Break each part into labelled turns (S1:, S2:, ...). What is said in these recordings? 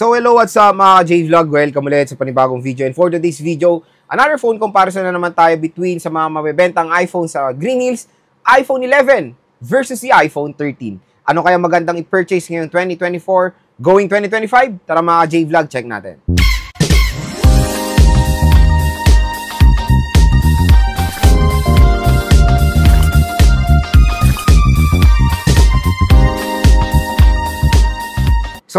S1: So hello, what's up mga J-Vlog? Welcome ulit sa panibagong video. And for today's video, another phone comparison na naman tayo between sa mga mabebentang iPhone sa Green Hills, iPhone 11 versus the iPhone 13. Ano kaya magandang i-purchase ngayong 2024 going 2025? Tara mga J-Vlog, check natin.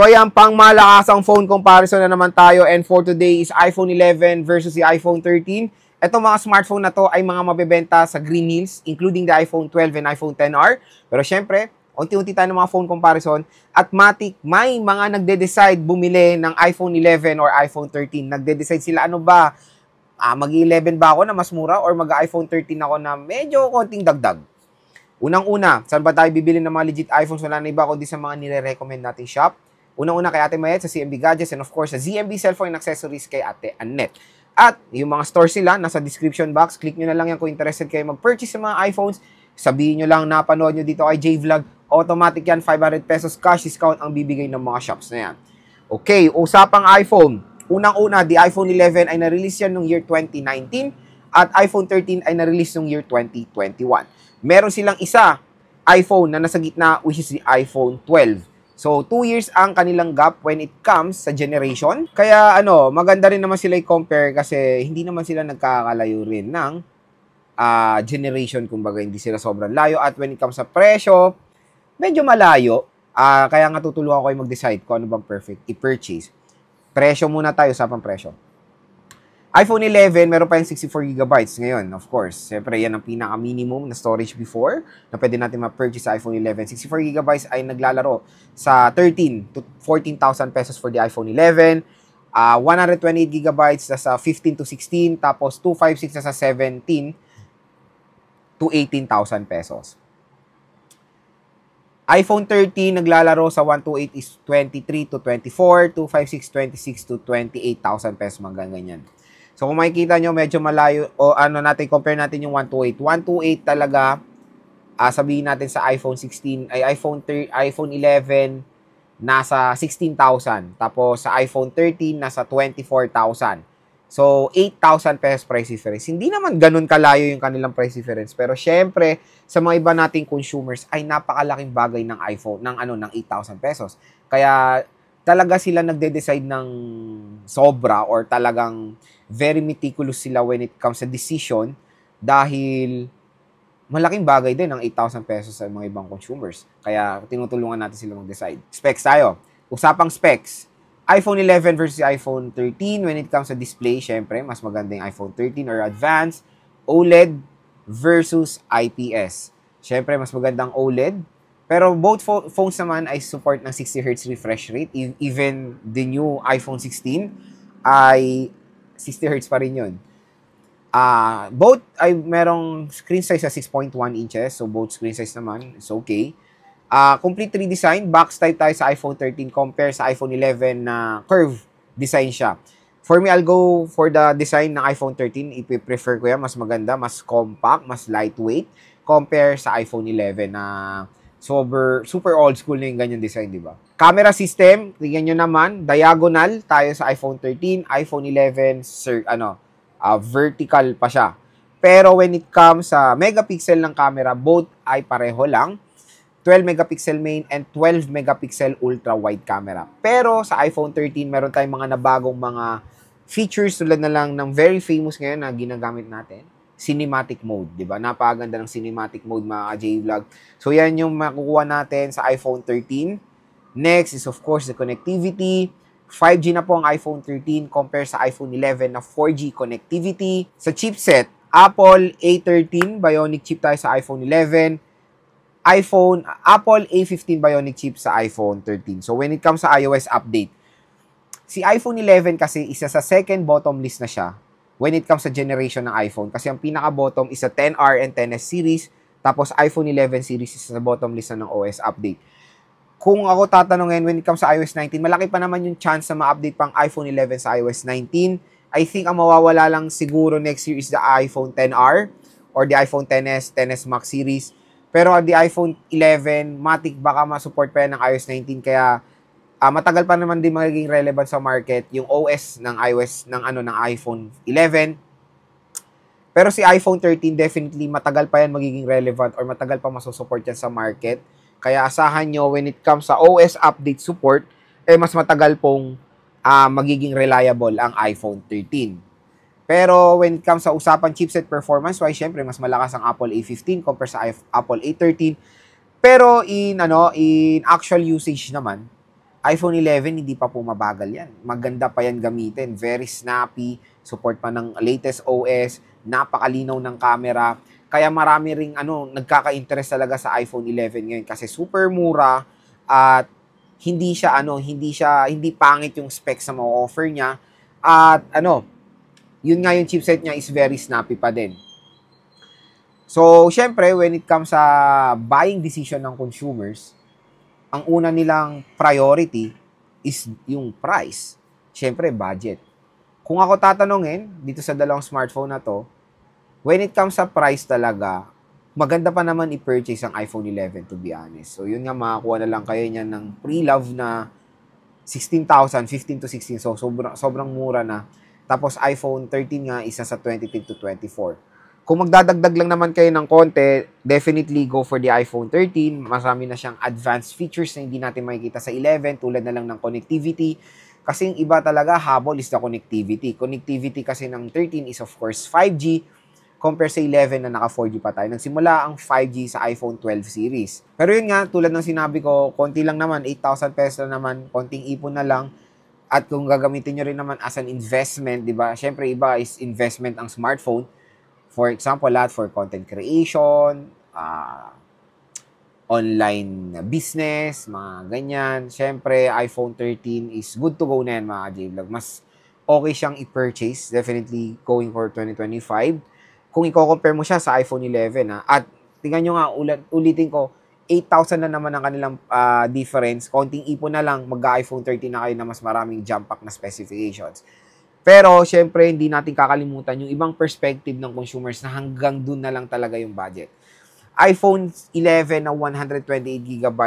S1: So ayan, pang malakasang phone comparison na naman tayo and for today is iPhone 11 versus the iPhone 13. Ito mga smartphone na to ay mga mabebenta sa Green Hills including the iPhone 12 and iPhone 10R. Pero syempre, unti-unti tayo ng mga phone comparison at matik may mga nagde-decide bumili ng iPhone 11 or iPhone 13. Nagde-decide sila ano ba ah, mag-11 ba ako na mas mura or mag-iPhone 13 ako na medyo konting dagdag. Unang-una, saan ba tayo bibili ng mga legit iPhones? Wala na iba kundi sa mga nire-recommend natin shop Unang-una kay Ate Mayet sa CMB Gadgets and of course sa ZMB Cellphone Accessories kay Ate Annette. At yung mga store sila, nasa description box. Click nyo na lang yan kung interested kayo mag-purchase ng mga iPhones. Sabihin nyo lang napanood nyo dito kay J-Vlog. Automatic yan, 500 pesos cash discount ang bibigay ng mga shops na yan. Okay, usapang iPhone. Unang-una, the iPhone 11 ay na-release yan noong year 2019 at iPhone 13 ay na-release noong year 2021. Meron silang isa iPhone na nasa gitna which is the iPhone 12. So, 2 years ang kanilang gap when it comes sa generation. Kaya ano, maganda rin naman sila i-compare kasi hindi naman sila nagkakalayo rin ng uh, generation, kumbaga hindi sila sobrang layo. At when it comes sa presyo, medyo malayo. Uh, kaya nga tutulungan ko kayo mag-decide kung ano bang perfect i-purchase. Presyo muna tayo, sa pang presyo iPhone 11, meron pa yung 64GB ngayon, of course. Siyempre, yan ang pinaka-minimum na storage before na pwede natin ma-purchase sa iPhone 11. 64GB ay naglalaro sa 13 to 14,000 pesos for the iPhone 11. Uh, 128GB na sa 15 to 16, tapos 256 na sa 17 to 18,000 pesos. iPhone 13 naglalaro sa 128 is 23 to 24, 256, 26 to 28,000 pesos, mga ganyan. So kung makikita nyo, medyo malayo, o ano natin, compare natin yung 128. 128 talaga, uh, sabihin natin sa iPhone 16, ay iPhone, 3, iPhone 11, nasa 16,000. Tapos sa iPhone 13, nasa 24,000. So, 8,000 pesos price difference. Hindi naman ganun kalayo yung kanilang price difference. Pero syempre, sa mga iba nating consumers, ay napakalaking bagay ng iPhone, ng ano, ng 8,000 pesos. Kaya, talaga sila nagde-decide ng sobra or talagang very meticulous sila when it comes sa decision dahil malaking bagay din ang 8,000 pesos sa mga ibang consumers. Kaya tinutulungan natin sila mag-decide. Specs tayo. Usapang specs. iPhone 11 versus iPhone 13 when it comes sa display, syempre, mas maganda yung iPhone 13 or advanced. OLED versus IPS. Syempre, mas magandang OLED pero both fo- phones naman ay support ng 60Hz refresh rate. E- even the new iPhone 16 ay 60Hz pa rin yun. Uh, both ay merong screen size sa 6.1 inches. So, both screen size naman. It's okay. Uh, complete redesign. Box type tayo sa iPhone 13 compare sa iPhone 11 na curve design siya. For me, I'll go for the design ng iPhone 13. I-prefer ko yan. Mas maganda, mas compact, mas lightweight compare sa iPhone 11 na uh, Sober, super old school na yung ganyan design, di ba? Camera system, tingnan nyo naman, diagonal tayo sa iPhone 13, iPhone 11, sir, ano, uh, vertical pa siya. Pero when it comes sa megapixel ng camera, both ay pareho lang. 12 megapixel main and 12 megapixel ultra wide camera. Pero sa iPhone 13, meron tayong mga nabagong mga features tulad na lang ng very famous ngayon na ginagamit natin cinematic mode, 'di ba? Napakaganda ng cinematic mode mga J-Vlog. So 'yan yung makukuha natin sa iPhone 13. Next is of course the connectivity. 5G na po ang iPhone 13 compare sa iPhone 11 na 4G connectivity. Sa chipset, Apple A13 Bionic chip tayo sa iPhone 11 iPhone, Apple A15 Bionic chip sa iPhone 13. So, when it comes sa iOS update, si iPhone 11 kasi isa sa second bottom list na siya when it comes sa generation ng iPhone. Kasi ang pinaka-bottom is sa 10R and 10S series, tapos iPhone 11 series is sa bottom list na ng OS update. Kung ako tatanungin when it comes sa iOS 19, malaki pa naman yung chance na ma-update pang iPhone 11 sa iOS 19. I think ang mawawala lang siguro next year is the iPhone 10R or the iPhone 10s, 10s Max series. Pero the iPhone 11, matik baka ma-support pa yan ng iOS 19 kaya uh, matagal pa naman din magiging relevant sa market yung OS ng iOS ng ano ng iPhone 11. Pero si iPhone 13 definitely matagal pa yan magiging relevant or matagal pa masusupport yan sa market. Kaya asahan nyo when it comes sa OS update support, eh mas matagal pong uh, magiging reliable ang iPhone 13. Pero when it comes sa usapan chipset performance, why syempre mas malakas ang Apple A15 compared sa Apple A13. Pero in ano, in actual usage naman, iPhone 11, hindi pa po mabagal yan. Maganda pa yan gamitin. Very snappy, support pa ng latest OS, napakalinaw ng camera. Kaya marami ring ano, nagkaka-interest talaga sa iPhone 11 ngayon kasi super mura at hindi siya ano, hindi siya hindi pangit yung specs na ma-offer niya. At ano, yun nga yung chipset niya is very snappy pa din. So, syempre, when it comes sa buying decision ng consumers, ang una nilang priority is yung price. Siyempre, budget. Kung ako tatanungin, dito sa dalawang smartphone na to, when it comes sa price talaga, maganda pa naman i-purchase ang iPhone 11 to be honest. So yun nga makakuha na lang kayo niyan ng pre-love na 16,000, 15 to 16. So sobrang sobrang mura na. Tapos iPhone 13 nga isa sa 23 to 24. Kung magdadagdag lang naman kayo ng konti, definitely go for the iPhone 13. Masami na siyang advanced features na hindi natin makikita sa 11 tulad na lang ng connectivity. Kasi yung iba talaga habol is the connectivity. Connectivity kasi ng 13 is of course 5G compare sa 11 na naka 4G pa tayo. Nagsimula ang 5G sa iPhone 12 series. Pero yun nga, tulad ng sinabi ko, konti lang naman, 8,000 pesos na naman, konting ipon na lang. At kung gagamitin nyo rin naman as an investment, di ba? Siyempre, iba is investment ang smartphone. For example, lahat for content creation, uh, online business, mga ganyan. Siyempre, iPhone 13 is good to go na yan, mga J-Vlog. Mas okay siyang i-purchase, definitely going for 2025. Kung i-compare mo siya sa iPhone 11, ha? Ah, at tingnan nyo nga, ulit, ulitin ko, 8,000 na naman ang kanilang uh, difference. Konting ipon na lang, mag-iPhone 13 na kayo na mas maraming jump pack na specifications. Pero, syempre, hindi natin kakalimutan yung ibang perspective ng consumers na hanggang doon na lang talaga yung budget. iPhone 11 na 128GB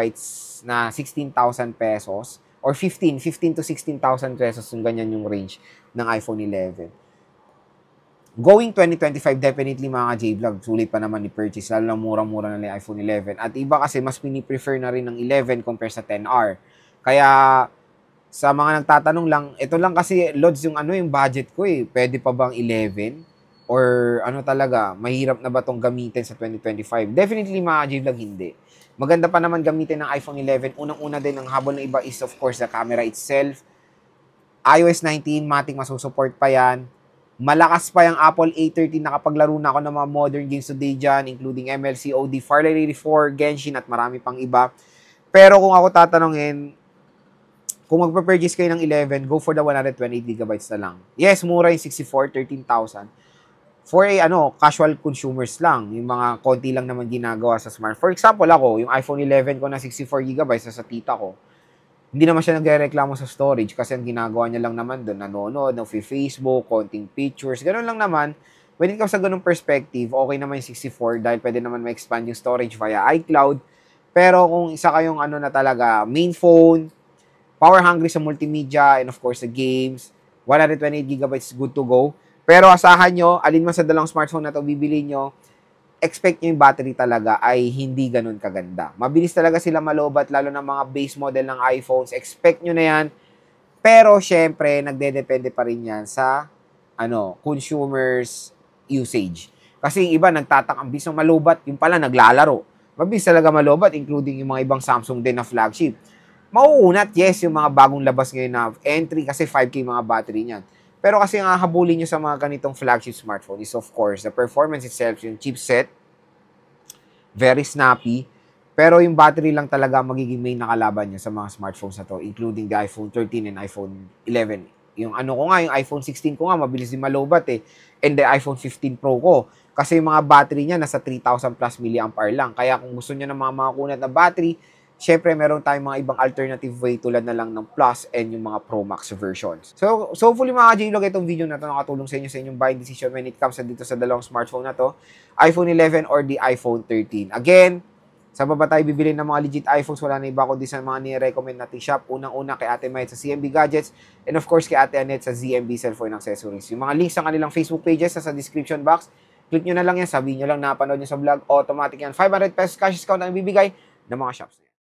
S1: na 16,000 pesos or 15, 15 to 16,000 pesos yung ganyan yung range ng iPhone 11. Going 2025, definitely mga j vlog sulit pa naman ni-purchase, lalo na murang-mura na yung iPhone 11. At iba kasi, mas pini-prefer na rin ng 11 compare sa 10R. Kaya, sa mga nagtatanong lang, ito lang kasi, Lods, yung ano, yung budget ko eh. Pwede pa bang 11? Or ano talaga, mahirap na ba itong gamitin sa 2025? Definitely, mga G-Vlog, hindi. Maganda pa naman gamitin ng iPhone 11. Unang-una din, ang habol ng iba is, of course, the camera itself. iOS 19, mating masusupport pa yan. Malakas pa yung Apple A13. Nakapaglaro na ako ng mga modern games today dyan, including MLC, OD, Farlight 84, Genshin, at marami pang iba. Pero kung ako tatanungin, kung magpa-purchase kayo ng 11, go for the 128GB na lang. Yes, mura yung 64, 13,000. For a, ano, casual consumers lang, yung mga konti lang naman ginagawa sa smart. For example, ako, yung iPhone 11 ko na 64GB sa, tita ko, hindi naman siya nagreklamo sa storage kasi ang ginagawa niya lang naman doon, nanonood, ng Facebook, konting pictures, ganun lang naman. When it comes sa ganung perspective, okay naman yung 64 dahil pwede naman ma-expand yung storage via iCloud. Pero kung isa kayong ano na talaga, main phone, power hungry sa multimedia and of course the games. 128 gb is good to go. Pero asahan nyo, alin man sa dalawang smartphone na to bibili nyo, expect nyo yung battery talaga ay hindi ganun kaganda. Mabilis talaga sila malobat, lalo ng mga base model ng iPhones. Expect nyo na yan. Pero, syempre, nagdedepende pa rin yan sa ano, consumers usage. Kasi yung iba, nagtatakang bisong malobat, yung pala naglalaro. Mabilis talaga malobat, including yung mga ibang Samsung din na flagship mauunat, yes, yung mga bagong labas ngayon na entry kasi 5K mga battery niyan. Pero kasi ang hahabulin nyo sa mga ganitong flagship smartphone is of course the performance itself, yung chipset, very snappy, pero yung battery lang talaga magiging main na kalaban niya sa mga smartphones na to, including the iPhone 13 and iPhone 11. Yung ano ko nga, yung iPhone 16 ko nga, mabilis din malobat eh. And the iPhone 15 Pro ko. Kasi yung mga battery niya, nasa 3,000 plus milliampere lang. Kaya kung gusto niya ng mga makakunat na battery, Siyempre, meron tayong mga ibang alternative way tulad na lang ng Plus and yung mga Pro Max versions. So, so hopefully mga J-Log, itong video na to nakatulong sa inyo sa inyong buying decision when it comes dito sa dalawang smartphone na to, iPhone 11 or the iPhone 13. Again, sa baba tayo bibili ng mga legit iPhones, wala na iba kundi sa mga ni-recommend natin shop. Unang-una kay Ate Mayet sa CMB Gadgets and of course kay Ate Annette sa ZMB Cellphone Accessories. Yung mga links sa kanilang Facebook pages sa, sa description box, click nyo na lang yan, sabihin nyo lang napanood nyo sa vlog, automatic yan. 500 pesos cash discount ang bibigay ng mga shops.